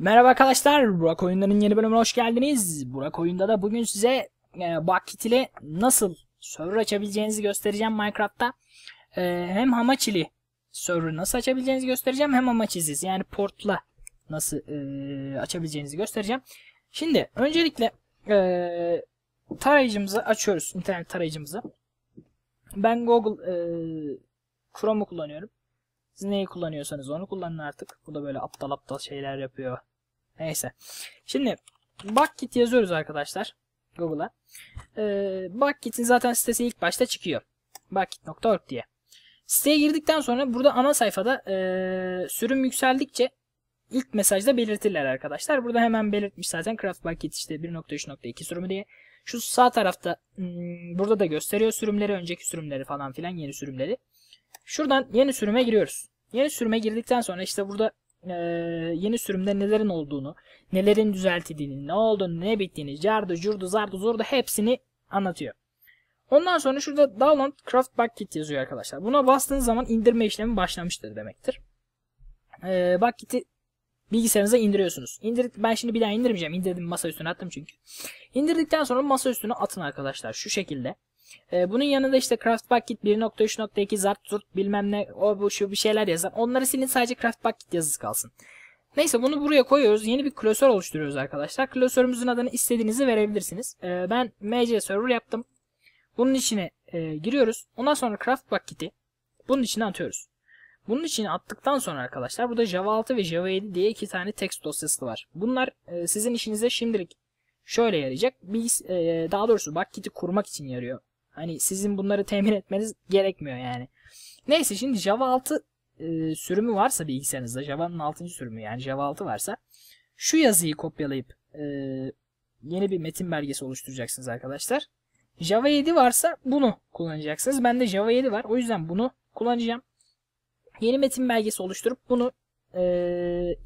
Merhaba arkadaşlar, Burak Oyunların yeni bölümüne hoş geldiniz. Burak Oyun'da da bugün size e, Bucket ile nasıl server açabileceğinizi göstereceğim Minecraft'ta. E, hem hamaç ile server nasıl açabileceğinizi göstereceğim hem hamaç izsiz yani portla nasıl e, açabileceğinizi göstereceğim. Şimdi öncelikle e, tarayıcımızı açıyoruz, internet tarayıcımızı. Ben Google e, Chrome'u kullanıyorum. Siz neyi kullanıyorsanız onu kullanın artık. Bu da böyle aptal aptal şeyler yapıyor. Neyse. Şimdi Bucket yazıyoruz arkadaşlar. Google'a. Ee, Bucket'in zaten sitesi ilk başta çıkıyor. Bucket.org diye. Siteye girdikten sonra burada ana sayfada e, sürüm yükseldikçe ilk mesajda belirtirler arkadaşlar. Burada hemen belirtmiş zaten Craft Bucket işte 1.3.2 sürümü diye. Şu sağ tarafta hmm, burada da gösteriyor sürümleri, önceki sürümleri falan filan yeni sürümleri. Şuradan yeni sürüme giriyoruz. Yeni sürüme girdikten sonra işte burada e, yeni sürümde nelerin olduğunu, nelerin düzeltildiğini, ne olduğunu, ne bittiğini, cardı, curdu, zardı, zordu hepsini anlatıyor. Ondan sonra şurada Download Craft Bucket yazıyor arkadaşlar. Buna bastığınız zaman indirme işlemi başlamıştır demektir. Ee, Bucket'i bilgisayarınıza indiriyorsunuz. İndir ben şimdi bir daha indirmeyeceğim. İndirdim masa üstüne attım çünkü. İndirdikten sonra masa üstüne atın arkadaşlar şu şekilde. E, bunun yanında işte craft bucket 1.3.2 zart zurt bilmem ne o bu şu bir şeyler yazan. Onları silin sadece craft bucket yazısı kalsın. Neyse bunu buraya koyuyoruz. Yeni bir klasör oluşturuyoruz arkadaşlar. Klasörümüzün adını istediğinizi verebilirsiniz. E, ben mc server yaptım. Bunun içine e, giriyoruz. Ondan sonra craft bucket'i bunun içine atıyoruz. Bunun içine attıktan sonra arkadaşlar burada Java 6 ve Java 7 diye iki tane text dosyası var. Bunlar e, sizin işinize şimdilik şöyle yarayacak. Bilgis e, daha doğrusu Bucket'i kurmak için yarıyor Hani sizin bunları temin etmeniz gerekmiyor yani. Neyse şimdi Java 6 e, sürümü varsa bilgisayarınızda Java'nın 6. sürümü yani Java 6 varsa şu yazıyı kopyalayıp e, yeni bir metin belgesi oluşturacaksınız arkadaşlar. Java 7 varsa bunu kullanacaksınız. Bende Java 7 var. O yüzden bunu kullanacağım. Yeni metin belgesi oluşturup bunu e,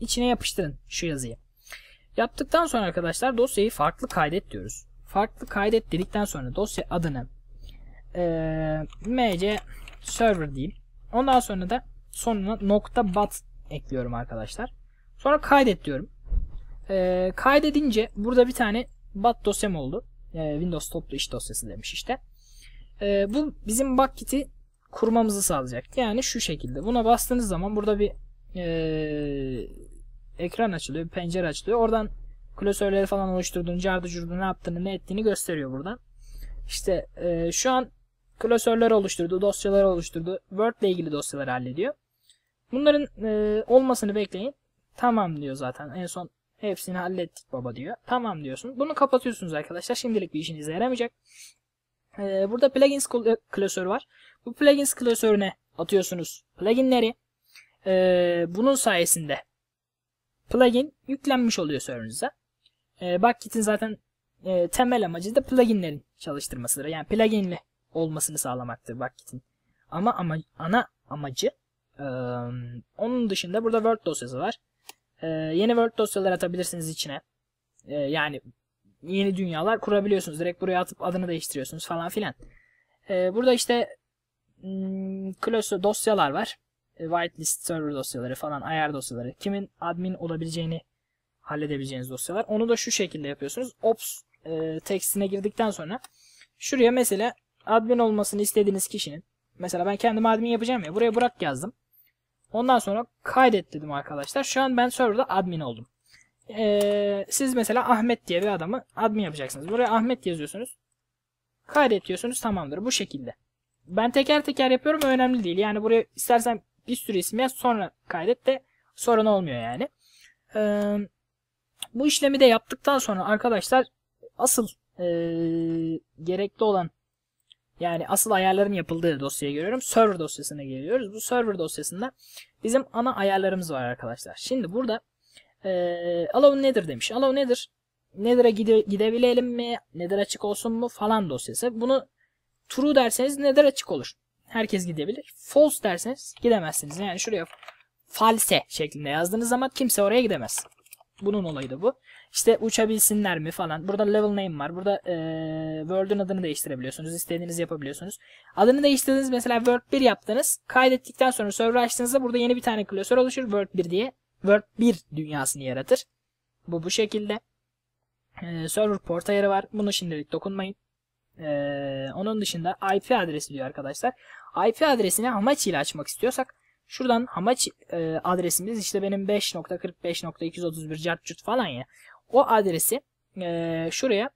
içine yapıştırın şu yazıyı. Yaptıktan sonra arkadaşlar dosyayı farklı kaydet diyoruz. Farklı kaydet dedikten sonra dosya adını, ee, mc server diyeyim. Ondan sonra da sonuna nokta bat ekliyorum arkadaşlar. Sonra kaydet diyorum. Ee, kaydedince burada bir tane bat dosyam oldu. Ee, Windows toplu iş dosyası demiş işte. Ee, bu bizim bucket'i kurmamızı sağlayacak. Yani şu şekilde. Buna bastığınız zaman burada bir ee, ekran açılıyor, pencere açılıyor. Oradan klasörleri falan oluşturduğunu, cardı ne yaptığını, ne ettiğini gösteriyor buradan. İşte e, şu an klasörler oluşturdu, dosyalar oluşturdu. Word ile ilgili dosyaları hallediyor. Bunların e, olmasını bekleyin. Tamam diyor zaten. En son hepsini hallettik baba diyor. Tamam diyorsun. Bunu kapatıyorsunuz arkadaşlar. Şimdilik bir işinize yaramayacak. E, burada plugins e, klasörü var. Bu plugins klasörüne atıyorsunuz pluginleri. E, bunun sayesinde plugin yüklenmiş oluyor serverınıze. E, Bucket'in zaten e, temel amacı da pluginlerin çalıştırmasıdır. Yani pluginli olmasını sağlamaktır Bucket'in. Ama, ama ana amacı e, onun dışında burada Word dosyası var. E, yeni Word dosyaları atabilirsiniz içine. E, yani yeni dünyalar kurabiliyorsunuz. Direkt buraya atıp adını değiştiriyorsunuz falan filan. E, burada işte klasör hmm, dosyalar var. E, whitelist server dosyaları falan ayar dosyaları. Kimin admin olabileceğini halledebileceğiniz dosyalar. Onu da şu şekilde yapıyorsunuz. Ops e, tekstine girdikten sonra şuraya mesela admin olmasını istediğiniz kişinin mesela ben kendim admin yapacağım ya buraya Burak yazdım. Ondan sonra kaydet dedim arkadaşlar. Şu an ben serverda admin oldum. Ee, siz mesela Ahmet diye bir adamı admin yapacaksınız. Buraya Ahmet yazıyorsunuz. Kaydet diyorsunuz tamamdır bu şekilde. Ben teker teker yapıyorum önemli değil. Yani buraya istersen bir sürü isim yaz sonra kaydet de sorun olmuyor yani. Ee, bu işlemi de yaptıktan sonra arkadaşlar asıl e, gerekli olan yani asıl ayarların yapıldığı dosyaya görüyorum. Server dosyasına geliyoruz. Bu server dosyasında bizim ana ayarlarımız var arkadaşlar. Şimdi burada e, allow nedir demiş. Allow nedir? Nether'a gide, gidebilelim mi? Nether açık olsun mu? Falan dosyası. Bunu true derseniz Nether açık olur. Herkes gidebilir. False derseniz gidemezsiniz. Yani şuraya false şeklinde yazdığınız zaman kimse oraya gidemez. Bunun olayı da bu. İşte uçabilsinler mi falan. Burada level name var. Burada e, world'ün adını değiştirebiliyorsunuz. İstediğiniz yapabiliyorsunuz. Adını değiştirdiniz. Mesela world 1 yaptınız. Kaydettikten sonra server açtığınızda burada yeni bir tane klasör oluşur. World 1 diye. World 1 dünyasını yaratır. Bu bu şekilde. E, server port ayarı var. Bunu şimdilik dokunmayın. E, onun dışında IP adresi diyor arkadaşlar. IP adresini amaç ile açmak istiyorsak Şuradan hamaç e, adresimiz işte benim 5.45.231 cartçut falan ya. O adresi e, şuraya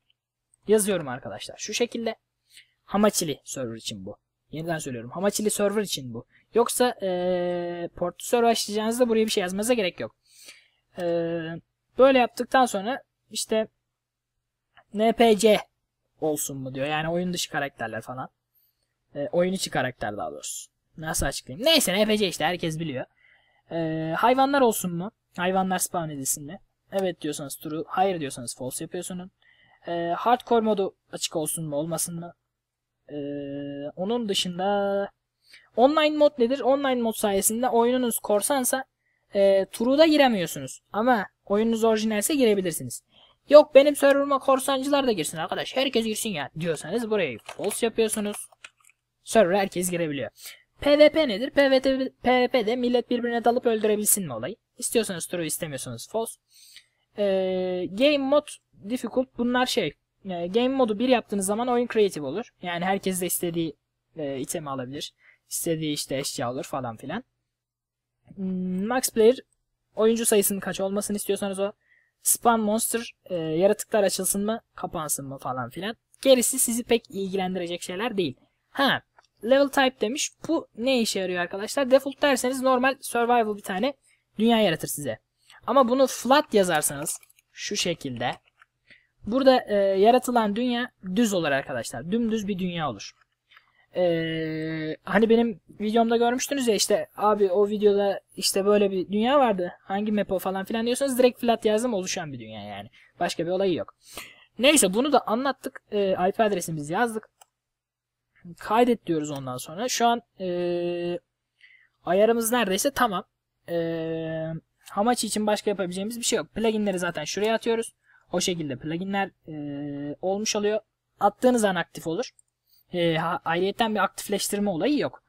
yazıyorum arkadaşlar. Şu şekilde hamaçili server için bu. Yeniden söylüyorum. Hamaçili server için bu. Yoksa e, port server açacağınızda buraya bir şey yazmanıza gerek yok. E, böyle yaptıktan sonra işte npc olsun mu diyor. Yani oyun dışı karakterler falan. E, oyun içi karakter daha doğrusu. Nasıl açıklayayım? Neyse NPC işte herkes biliyor. Ee, hayvanlar olsun mu? Hayvanlar spawn edilsin mi? Evet diyorsanız true, hayır diyorsanız false yapıyorsunuz. Ee, hardcore modu açık olsun mu olmasın mı? Ee, onun dışında online mod nedir? Online mod sayesinde oyununuz korsansa e, true'da giremiyorsunuz. Ama oyununuz orijinalse girebilirsiniz. Yok benim serverıma korsancılar da girsin arkadaş. Herkes girsin ya diyorsanız burayı false yapıyorsunuz. Server herkes girebiliyor. PvP nedir? PvP, PvP'de millet birbirine dalıp öldürebilsin mi olayı? İstiyorsanız true istemiyorsanız false. Ee, game mod difficult bunlar şey. E, game modu bir yaptığınız zaman oyun creative olur. Yani herkes de istediği e, itemi alabilir. İstediği işte eşya olur falan filan. Hmm, max player oyuncu sayısının kaç olmasını istiyorsanız o. Spawn monster e, yaratıklar açılsın mı kapansın mı falan filan. Gerisi sizi pek ilgilendirecek şeyler değil. Ha level type demiş. Bu ne işe yarıyor arkadaşlar? Default derseniz normal survival bir tane dünya yaratır size. Ama bunu flat yazarsanız şu şekilde. Burada e, yaratılan dünya düz olur arkadaşlar. Dümdüz bir dünya olur. Ee, hani benim videomda görmüştünüz ya işte abi o videoda işte böyle bir dünya vardı. Hangi map o falan filan diyorsanız direkt flat yazdım oluşan bir dünya yani. Başka bir olayı yok. Neyse bunu da anlattık. Ee, IP adresimizi yazdık. Kaydet diyoruz ondan sonra. Şu an e, ayarımız neredeyse tamam. E, Hamachi için başka yapabileceğimiz bir şey yok. Pluginleri zaten şuraya atıyoruz. O şekilde pluginler e, olmuş oluyor. Attığınız an aktif olur. E, ayrıyeten bir aktifleştirme olayı yok.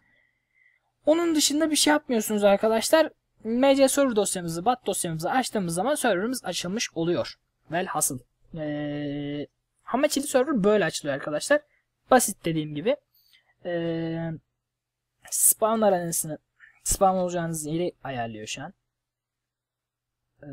Onun dışında bir şey yapmıyorsunuz arkadaşlar. MC server dosyamızı, bat dosyamızı açtığımız zaman serverımız açılmış oluyor. Velhasıl. Ee, Hamaçili server böyle açılıyor arkadaşlar. Basit dediğim gibi e, spawn aranızını spawn olacağınız yeri ayarlıyor şu an. E,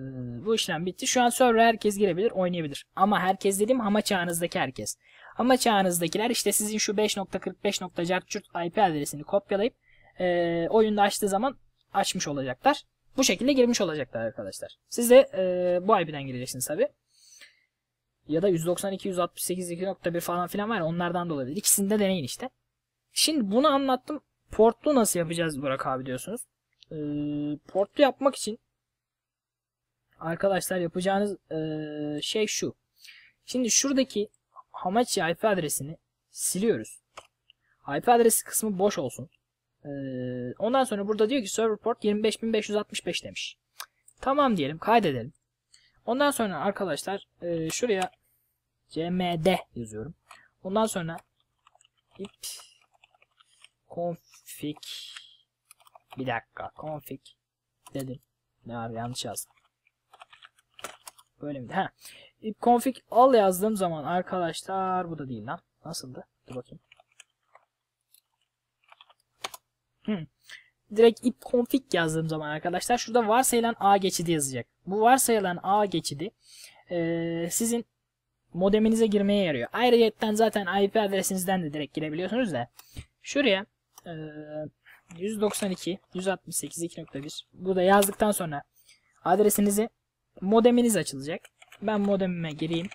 bu işlem bitti. Şu an server'a herkes girebilir, oynayabilir. Ama herkes dedim ama çağınızdaki herkes. Ama çağınızdakiler işte sizin şu 5.45.cartçurt IP adresini kopyalayıp e, oyunda açtığı zaman açmış olacaklar. Bu şekilde girmiş olacaklar arkadaşlar. Siz de e, bu IP'den gireceksiniz tabi. Ya da 192.168.2.1 falan filan var ya onlardan da olabilir. İkisini de deneyin işte. Şimdi bunu anlattım. Portlu nasıl yapacağız Burak abi diyorsunuz. E, ee, portlu yapmak için arkadaşlar yapacağınız e, şey şu. Şimdi şuradaki Hamachi IP adresini siliyoruz. IP adresi kısmı boş olsun. E, ondan sonra burada diyor ki server port 25565 demiş. Tamam diyelim kaydedelim. Ondan sonra arkadaşlar e, şuraya cmd yazıyorum. Ondan sonra ip config bir dakika config dedim. Ne var yanlış yazdım. Böyle mi? Ha. E, config al yazdığım zaman arkadaşlar bu da değil lan. Nasıldı? Dur bakayım. Hmm. Direkt ip config yazdığım zaman arkadaşlar şurada varsayılan A geçidi yazacak. Bu varsayılan A geçidi e, sizin modeminize girmeye yarıyor. Ayrıca zaten IP adresinizden de direkt girebiliyorsunuz da. Şuraya 192 168 2.1 burada yazdıktan sonra adresinizi modeminiz açılacak. Ben modemime gireyim.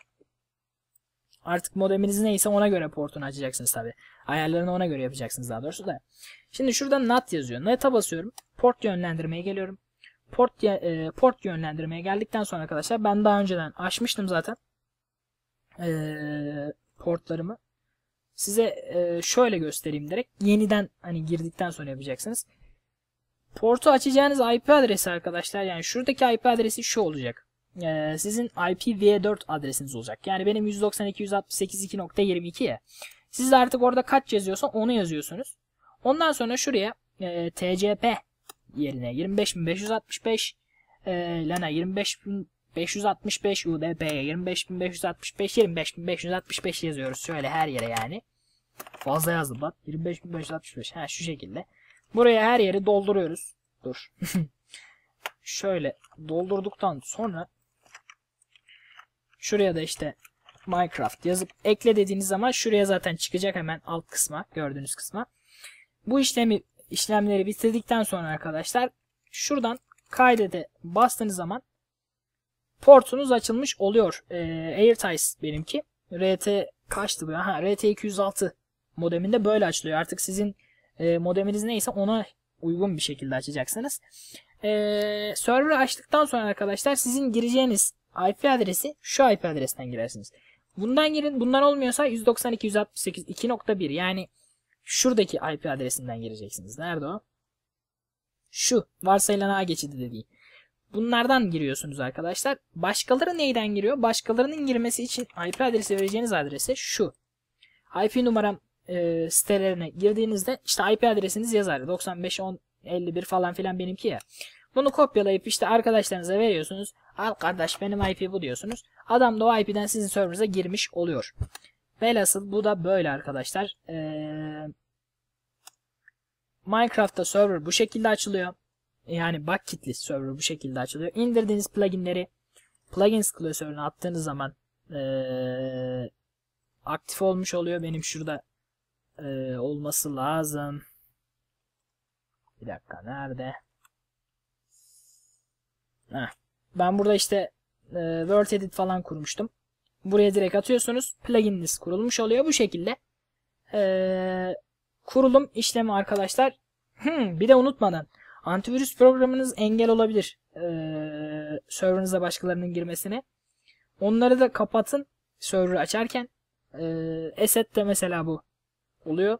Artık modeminiz neyse ona göre portunu açacaksınız tabi. Ayarlarını ona göre yapacaksınız daha doğrusu da. Şimdi şurada NAT yazıyor. NAT'a basıyorum. Port yönlendirmeye geliyorum. Port, e, port yönlendirmeye geldikten sonra arkadaşlar ben daha önceden açmıştım zaten. E, portlarımı. Size e, şöyle göstereyim direkt. Yeniden hani girdikten sonra yapacaksınız. Portu açacağınız IP adresi arkadaşlar yani şuradaki IP adresi şu olacak. Ee, sizin IPv4 adresiniz olacak. Yani benim 192.168.2.22 ya. Siz artık orada kaç yazıyorsa onu yazıyorsunuz. Ondan sonra şuraya e, TCP yerine 25565 e, lana 25000 565 UDP'ye 25565 25565 yazıyoruz şöyle her yere yani. Fazla yazdım lan. 25565 ha şu şekilde. Buraya her yeri dolduruyoruz. Dur. şöyle doldurduktan sonra şuraya da işte Minecraft yazıp ekle dediğiniz zaman şuraya zaten çıkacak hemen alt kısma gördüğünüz kısma. Bu işlemi işlemleri bitirdikten sonra arkadaşlar şuradan kaydede bastığınız zaman portunuz açılmış oluyor. E, AirTice benimki. RT kaçtı bu? ya? Ha, RT 206 modeminde böyle açılıyor. Artık sizin e, modeminiz neyse ona uygun bir şekilde açacaksınız. E, server'ı açtıktan sonra arkadaşlar sizin gireceğiniz IP adresi şu IP adresinden girersiniz. Bundan girin. Bundan olmuyorsa 192.168.2.1 yani şuradaki IP adresinden gireceksiniz. Nerede o? Şu varsayılan ağ geçidi dediği. Bunlardan giriyorsunuz arkadaşlar. Başkaları neyden giriyor? Başkalarının girmesi için IP adresi vereceğiniz adrese şu. IP numaram e, sitelerine girdiğinizde işte IP adresiniz yazar. 95 10 51 falan filan benimki ya. Bunu kopyalayıp işte arkadaşlarınıza veriyorsunuz. Al kardeş benim IP bu diyorsunuz. Adam da o IP'den sizin serverınıza girmiş oluyor. Velhasıl bu da böyle arkadaşlar. Ee, Minecraft'ta server bu şekilde açılıyor yani bug kitlesi server bu şekilde açılıyor. İndirdiğiniz pluginleri plugins klasörüne attığınız zaman ee, aktif olmuş oluyor. Benim şurada ee, olması lazım. Bir dakika nerede? Heh. Ben burada işte e, Word Edit falan kurmuştum. Buraya direkt atıyorsunuz. Plugininiz kurulmuş oluyor bu şekilde. E, kurulum işlemi arkadaşlar. Hmm, bir de unutmadan Antivirüs programınız engel olabilir. Ee, serverınıza başkalarının girmesine. Onları da kapatın server'ı açarken. Ee, asset de mesela bu oluyor.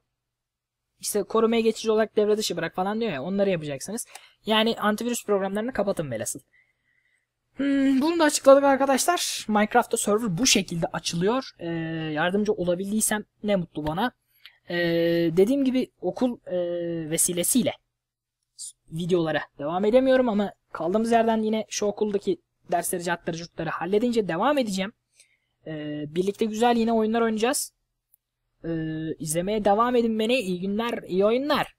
İşte korumaya geçici olarak devre dışı bırak falan diyor ya onları yapacaksınız. Yani antivirüs programlarını kapatın velhasıl. Hmm, bunu da açıkladık arkadaşlar. Minecraft'ta server bu şekilde açılıyor. Ee, yardımcı olabildiysem ne mutlu bana. Ee, dediğim gibi okul e, vesilesiyle videolara devam edemiyorum ama kaldığımız yerden yine şu okuldaki dersleri, cartları, curtları halledince devam edeceğim. Ee, birlikte güzel yine oyunlar oynayacağız. Ee, izlemeye devam edin beni. İyi günler, iyi oyunlar.